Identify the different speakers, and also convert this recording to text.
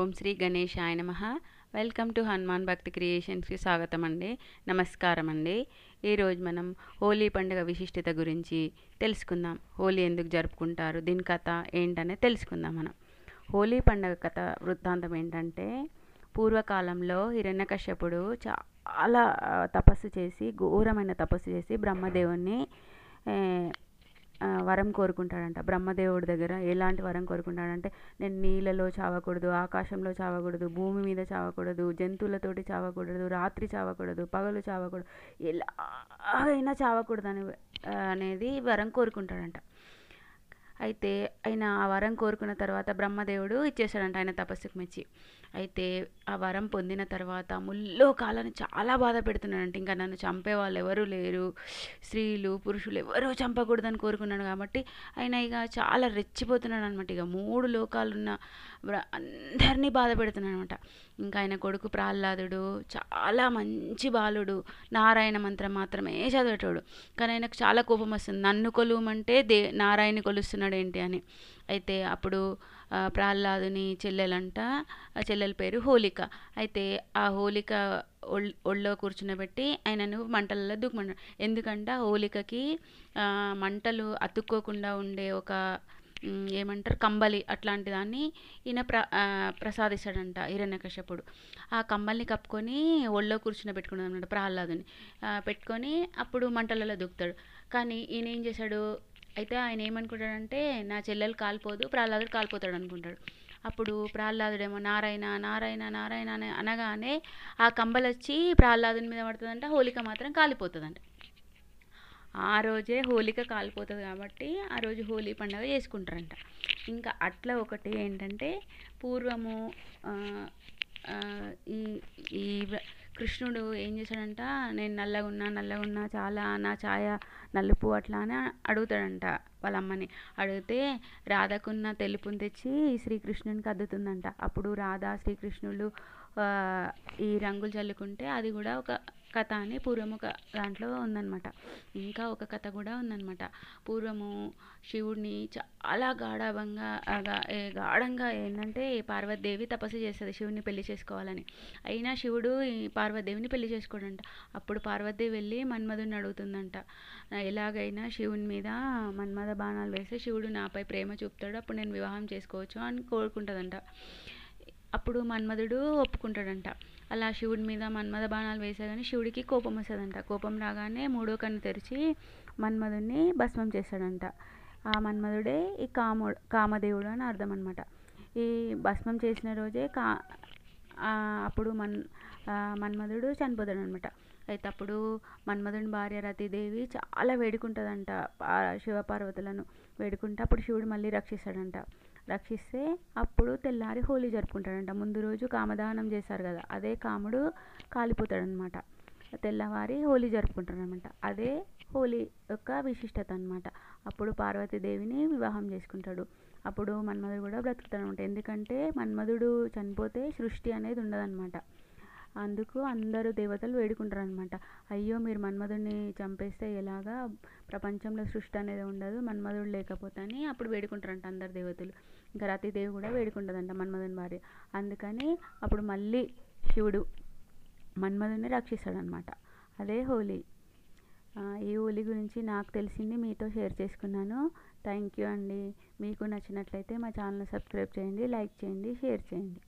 Speaker 1: ఓం శ్రీ గణేష్ నమ welcome to Hanuman భక్తి క్రియేషన్స్కి స్వాగతం అండి నమస్కారం అండి ఈరోజు మనం హోలీ పండుగ విశిష్టత గురించి తెలుసుకుందాం హోలీ ఎందుకు జరుపుకుంటారు దీని కథ ఏంటనే తెలుసుకుందాం మనం హోలీ పండుగ కథ వృత్తాంతం ఏంటంటే పూర్వకాలంలో హిరణ్యకశ్యపుడు చాలా తపస్సు చేసి ఘోరమైన తపస్సు చేసి బ్రహ్మదేవుణ్ణి వరం కోరుకుంటాడంట బ్రహ్మదేవుడి దగ్గర ఎలాంటి వరం కోరుకుంటాడంటే నేను నీళ్ళలో చావకూడదు ఆకాశంలో చావకూడదు భూమి మీద చావకూడదు జంతువులతోటి చావకూడదు రాత్రి చావకూడదు పగలు చావకూడదు ఎలా అయినా చావకూడదు అని అనేది వరం కోరుకుంటాడంట అయితే ఆయన ఆ వరం కోరుకున్న తర్వాత బ్రహ్మదేవుడు ఇచ్చేశాడంట ఆయన తపస్సుకు మెచ్చి అయితే ఆ వరం పొందిన తర్వాత ముల్లోకాలను చాలా బాధ పెడుతున్నాడంట ఇంకా నన్ను చంపే వాళ్ళు ఎవరూ లేరు స్త్రీలు పురుషులు ఎవరూ చంపకూడదని కోరుకున్నాడు కాబట్టి ఆయన ఇక చాలా రెచ్చిపోతున్నాడు అనమాట ఇక మూడు లోకాలున్న అందరినీ బాధ పెడుతున్నాడు అనమాట ఇంకా ఆయన కొడుకు ప్రహ్లాదుడు చాలా మంచి బాలుడు నారాయణ మంత్రం మాత్రమే చదివేటోడు కానీ ఆయనకు చాలా కోపం వస్తుంది నన్ను కొలువమంటే దే నారాయణ కొలుస్తున్నాడు ఏంటి అని అయితే అప్పుడు ప్రహ్లాదుని చెల్లెలంట చెల్లెల పేరు హోలిక అయితే ఆ హోలిక ఒళ్ళో కూర్చునబెట్టి ఆయనను మంటలలో దూకమన్నాడు ఎందుకంటే హోలికకి మంటలు అతుక్కోకుండా ఉండే ఒక ఏమంటారు కంబలి అట్లాంటి దాన్ని ఈయన ప్ర ప్రసాదిస్తాడంట హిరణ్యకశ్యపుడు ఆ కంబల్ని కప్పుకొని ఒళ్ళో కూర్చుని పెట్టుకున్నాడు అనమాట ప్రహ్లాదుని పెట్టుకొని అప్పుడు మంటలలో దూకుతాడు కానీ ఈయన ఏం చేశాడు అయితే ఆయన ఏమనుకుంటాడంటే నా చెల్లెలు కాలిపోదు ప్రహ్లాదుడు కాలిపోతాడు అనుకుంటాడు అప్పుడు ప్రహ్లాదుడేమో నారాయణ నారాయణ నారాయణ అని అనగానే ఆ కంబలు వచ్చి ప్రహ్లాదుని మీద పడుతుందంట హోలిక మాత్రం కాలిపోతుందంట ఆ రోజే హోలిక కాలిపోతుంది కాబట్టి ఆ రోజు హోలీ పండుగ చేసుకుంటారంట ఇంకా అట్లా ఒకటి ఏంటంటే పూర్వము ఈ ఈ కృష్ణుడు ఏం చేశాడంట నేను నల్లగా ఉన్నా నల్లగా ఉన్నా చాలా నా ఛాయ నలుపు అట్లా అని అడుగుతాడంట వాళ్ళ అమ్మని అడిగితే రాధకున్న తెలుపుని తెచ్చి శ్రీకృష్ణునికి అద్దుతుందంట అప్పుడు రాధ శ్రీకృష్ణులు ఈ రంగులు చల్లుకుంటే అది కూడా ఒక కథ అని పూర్వము దాంట్లో ఉందన్నమాట ఇంకా ఒక కథ కూడా ఉందన్నమాట పూర్వము శివుడిని చాలా గాఢంగా గాఢంగా ఏంటంటే పార్వతీదేవి తపస్సు చేస్తుంది శివుడిని పెళ్లి చేసుకోవాలని అయినా శివుడు పార్వతీదేవిని పెళ్లి చేసుకోడంట అప్పుడు పార్వతీదేవి వెళ్ళి మన్మధుని అడుగుతుందంట ఎలాగైనా శివుని మీద మన్మద బాణాలు వేస్తే శివుడు నాపై ప్రేమ చూపుతాడు అప్పుడు నేను వివాహం చేసుకోవచ్చు అని కోరుకుంటుందంట అప్పుడు మన్మధుడు ఒప్పుకుంటాడంట అలా శివుడి మీద మన్మథ బాణాలు కానీ శివుడికి కోపం వస్తుందంట కోపం రాగానే మూడో కన్ను తెరిచి మన్మధుడిని భస్మం చేస్తాడంట ఆ మన్మధుడే ఈ కాముడు కామదేవుడు అని అర్థం అనమాట ఈ భస్మం చేసిన రోజే కా అప్పుడు మన్ మన్మధుడు చనిపోతాడు అనమాట అయితే అప్పుడు మన్మధుని భార్య రతీదేవి చాలా వేడుకుంటుందంట శివపార్వతులను వేడుకుంటే అప్పుడు శివుడు మళ్ళీ రక్షిస్తాడంట రక్షిస్తే అప్పుడు తెల్లారి హోలీ జరుపుకుంటాడంట ముందు రోజు కామదానం చేశారు కదా అదే కాముడు కాలిపోతాడనమాట తెల్లవారి హోలీ జరుపుకుంటాడనమాట అదే హోలీ యొక్క విశిష్టత అనమాట అప్పుడు పార్వతీదేవిని వివాహం చేసుకుంటాడు అప్పుడు మన్మధుడు కూడా బ్రతుకుతాడనమాట ఎందుకంటే మన్మధుడు చనిపోతే సృష్టి అనేది ఉండదనమాట అందుకు అందరూ దేవతలు వేడుకుంటారు అనమాట అయ్యో మీరు మన్మధుడిని చంపేస్తే ఎలాగా ప్రపంచంలో సృష్టి అనేది ఉండదు మన్మధుడు లేకపోతే అని అప్పుడు వేడుకుంటారంట అందరు దేవతలు ఇంకా రతిదేవి కూడా వేడుకుంటుందంట మన్మధుని భార్య అందుకని అప్పుడు మళ్ళీ శివుడు మన్మధుడిని రక్షిస్తాడనమాట అదే హోలీ ఈ హోలీ గురించి నాకు తెలిసింది మీతో షేర్ చేసుకున్నాను థ్యాంక్ యూ అండి మీకు నచ్చినట్లయితే మా ఛానల్ సబ్స్క్రైబ్ చేయండి లైక్ చేయండి షేర్ చేయండి